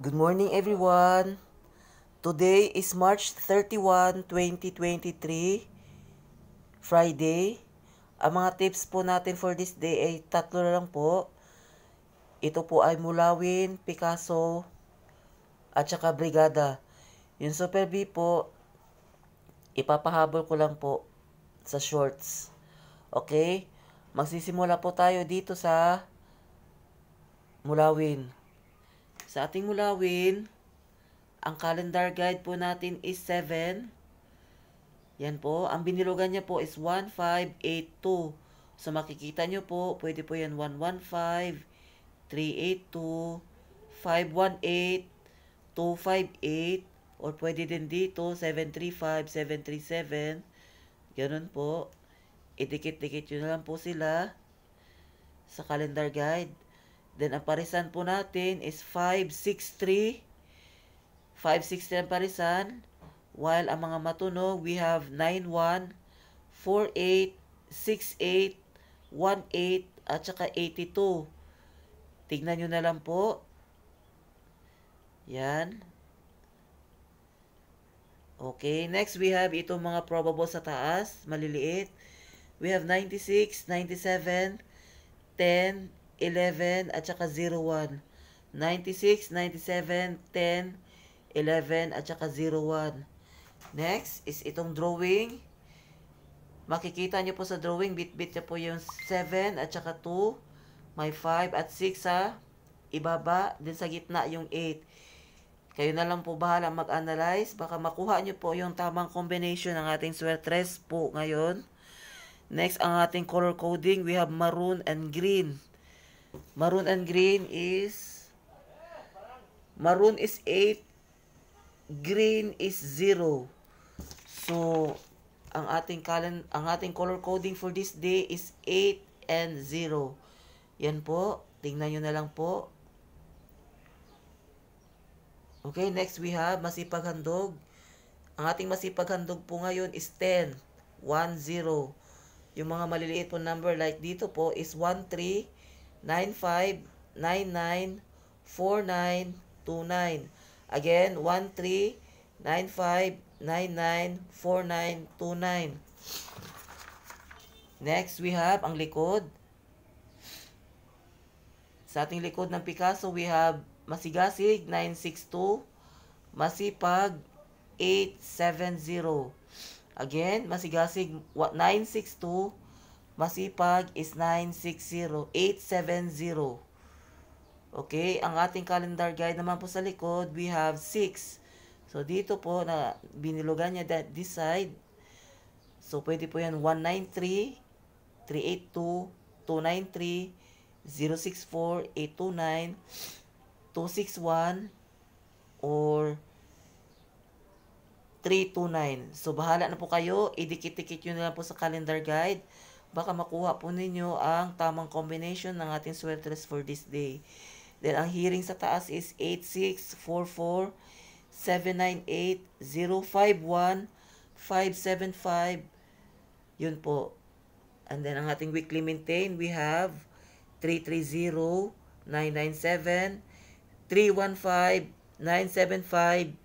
Good morning everyone. Today is March 31, 2023, Friday. Ang mga tips po natin for this day ay tatlo na lang po. Ito po ay Mulawin, Picasso, at saka Brigada. Yung Super B po, ipapahabol ko lang po sa shorts. Okay? Magsisimula po tayo dito sa Mulawin. Sa ating mulawin, ang calendar guide po natin is 7. Yan po. Ang binilugan niya po is 1582. So, makikita niyo po, pwede po yan 115, 382, 518, 258, or pwede din dito, 735, 737. Ganun po. Idikit-dikit yun lang po sila sa calendar guide. Then, ang parisan po natin is 563. 563 ang parisan. While ang mga matunog, we have 91, 48, 68, 18, at saka 82. Tignan nyo na lang po. Yan. Okay, next we have itong mga probable sa taas, maliliit. We have 96, 97, 10, 11, at saka 01. 96, 97, 10, 11, at saka 01. Next is itong drawing. Makikita nyo po sa drawing, bit-bit nyo po yung 7 at saka 2. May 5 at 6 ha. ibaba. Din sa gitna yung 8. Kayo na lang po bahala mag-analyze. Baka makuha nyo po yung tamang combination ng ating swertres po ngayon. Next, ang ating color coding, we have maroon and green. Maroon and green is maroon is 8, green is 0. So ang ating kalan ang ating color coding for this day is 8 and 0. Yan po, tingnan niyo na lang po. Okay, next we have masipag handog. Ang ating masipag handog po ngayon is 10, 1, 0. Yung mga maliliit po number like dito po is 1, 3, 0995-994929. Again, 1395-994929. Next, we have ang likod. Sa ating likod ng Picasso, we have masigasig 962, masipag 870. Again, masigasig 962, Masipag is 960870. Okay, ang ating calendar guide naman po sa likod, we have 6. So, dito po, na binilugan niya that, this side. So, pwede po yan 193, 382, 293, 064, 829, 261, or 329. So, bahala na po kayo. idikit ikit niyo na po sa calendar guide baka makuha po ninyo ang tamang combination ng ating swelters for this day. Then, ang hearing sa taas is 8644 798 051 575 Yun po. And then, ang ating weekly maintain, we have 330 997 315 975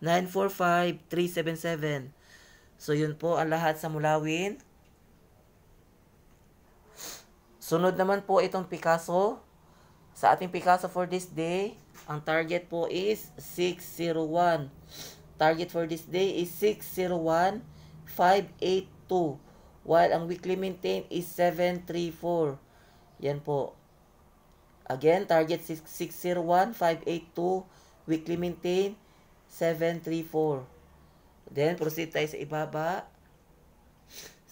945 377 So, yun po ang lahat sa Mulawin. Sunod naman po itong Picasso. Sa ating Picasso for this day, ang target po is 601. Target for this day is 601582. While ang weekly maintain is 734. Yan po. Again, target 601582. Weekly maintain, 734. Then, proceed tayo sa ibaba.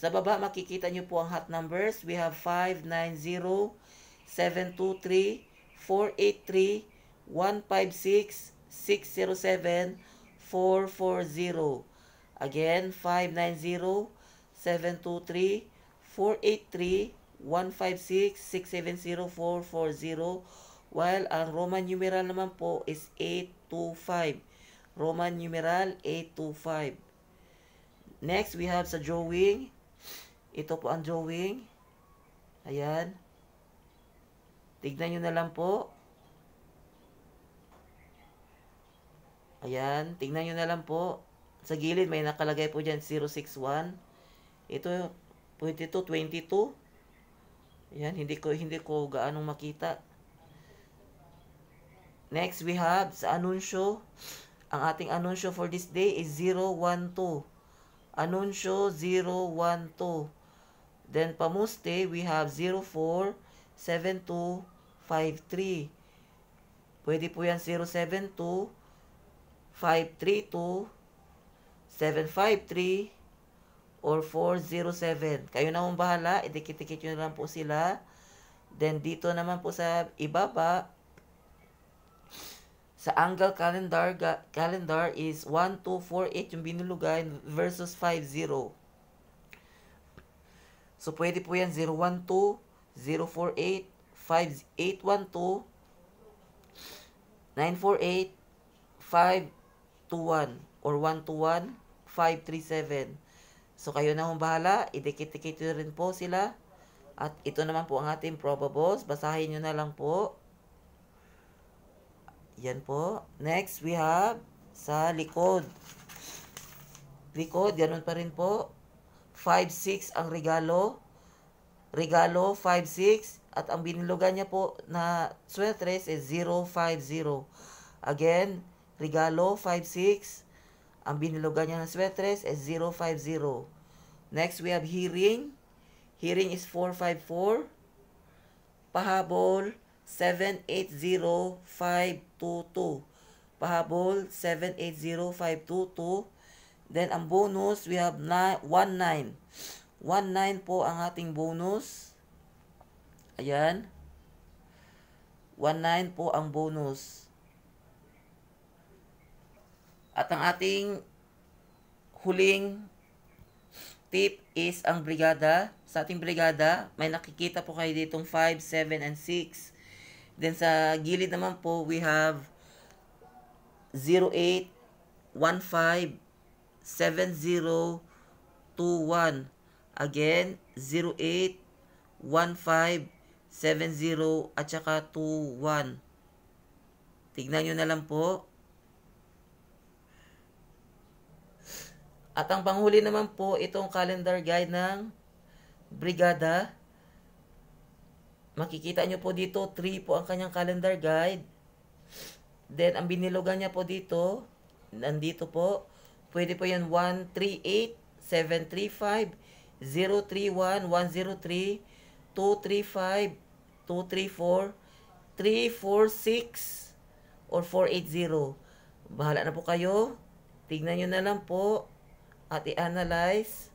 Sa baba, makikita nyo po ang hot numbers. We have 590, 723, 483, 156, 607, 440. Again, 590, 723, 483, 156, 670, 440. While ang Roman numeral naman po is 825. Roman numeral 825. Next, we have sa drawing ito po ang drawing. Ayan. Tignan nyo na lang po. Ayan. Tignan nyo na lang po. Sa gilid may nakalagay po dyan 061. Ito, pwede ito 22. Ayan. Hindi ko, hindi ko gaano makita. Next, we have sa anunsyo. Ang ating anunsyo for this day is 012. Anunsyo 012. Then pamuste, we have 047253. Pwede po yan 072 532 753 or 407. Kayo na mong bahala. idikit ikit nyo na lang po sila. Then, dito naman po sa ibaba, sa angle calendar, calendar is 1248 yung binulugay versus 50. So, pwede po yan 012-048-5812-948-521 or 121-537. So, kayo na mong bahala. Idikit-dikit rin po sila. At ito naman po ang ating probables. Basahin nyo na lang po. Yan po. Next, we have sa likod. Likod, ganun pa rin po. 5-6 ang regalo. Regalo, 5-6. At ang binilugan niya po na sweatres is 050. Again, regalo, 5-6. Ang binilugan niya na sweatres is 050. Next, we have hearing. Hearing is 454. Pahabol, 780522. Pahabol, 780522. Then, ang bonus, we have 1 1.9 po ang ating bonus. Ayan. 1.9 po ang bonus. At ang ating huling tip is ang brigada. Sa ating brigada, may nakikita po kayo ditong 5, 7, and 6. Then sa gilid naman po, we have 08, 15, 7021. Again, 081570 at saka 21. Tignan nyo na lang po. At ang panghuli naman po, itong calendar guide ng Brigada. Makikita nyo po dito, 3 po ang kanyang calendar guide. Then, ang binilogan niya po dito, nandito po, Pwede po yan 138-735-031-103-235-234-346 or 480. Bahala na po kayo. Tignan nyo na lang po at i-analyze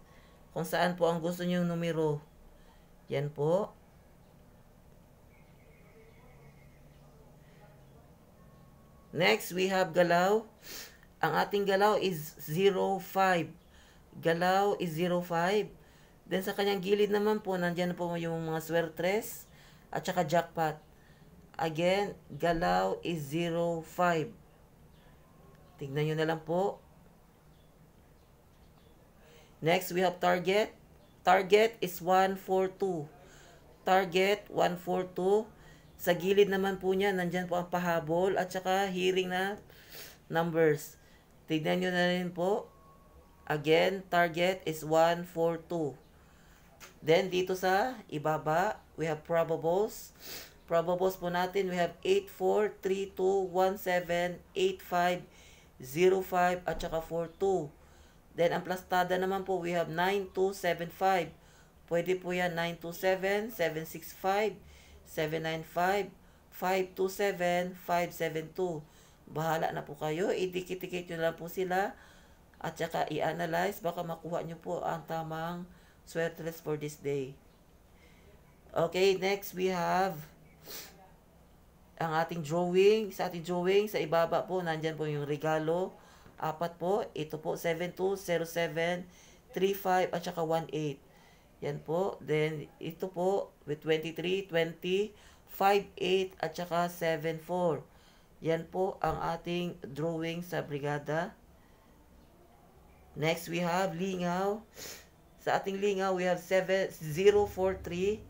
kung saan po ang gusto nyo numero. Yan po. Next, we have Galaw. Galaw. Ang ating galaw is 0,5. Galaw is 0,5. Then sa kanyang gilid naman po, nandiyan po yung mga swertres at saka jackpot. Again, galaw is 0,5. Tingnan nyo na lang po. Next, we have target. Target is 142. Target, 142. Sa gilid naman po niya, nandiyan po ang pahabol at saka hearing na numbers. Tignan nyo na rin po. Again, target is 142. Then, dito sa ibaba, we have probables. Probables po natin, we have 8432178505 at saka 42. Then, ang plastada naman po, we have 9275. Pwede po yan 927, 795, 527, 572 bahala na po kayo. Idikit-dikit nyo lang po sila at saka i-analyze. Baka makuha nyo po ang tamang swerte for this day. Okay, next we have ang ating drawing. Sa ating drawing, sa ibaba po, nandyan po yung regalo. Apat po, ito po, 720735 at saka 18. Yan po. Then, ito po, with 23, 20, 5, 8, at saka 7, 4. Yan po ang ating drawing sa brigada. Next, we have lingaw. Sa ating lingaw, we have 7, 043.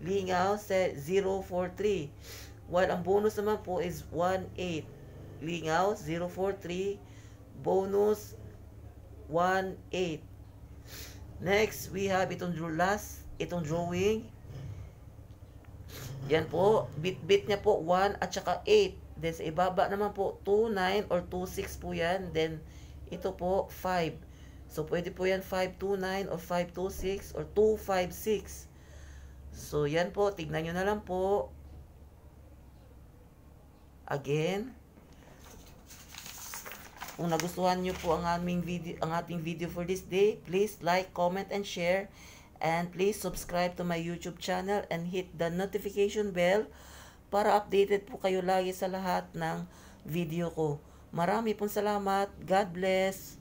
Lingaw, 043. While ang bonus naman po is 18. Lingaw, 043. Bonus, 18. Next, we have itong last, itong drawing. Yan po, bit-bit niya po 1 at saka 8. Then sa ibaba naman po, 2.9 or 2.6 po yan. Then ito po, 5. So pwede po yan 5.29 or 5.26 or 2.56. So yan po, tignan nyo na lang po. Again, kung nagustuhan nyo po ang, aming video, ang ating video for this day, please like, comment, and share. And please subscribe to my YouTube channel and hit the notification bell para updated po kayo lagi sa lahat ng video ko. Marami pong salamat. God bless.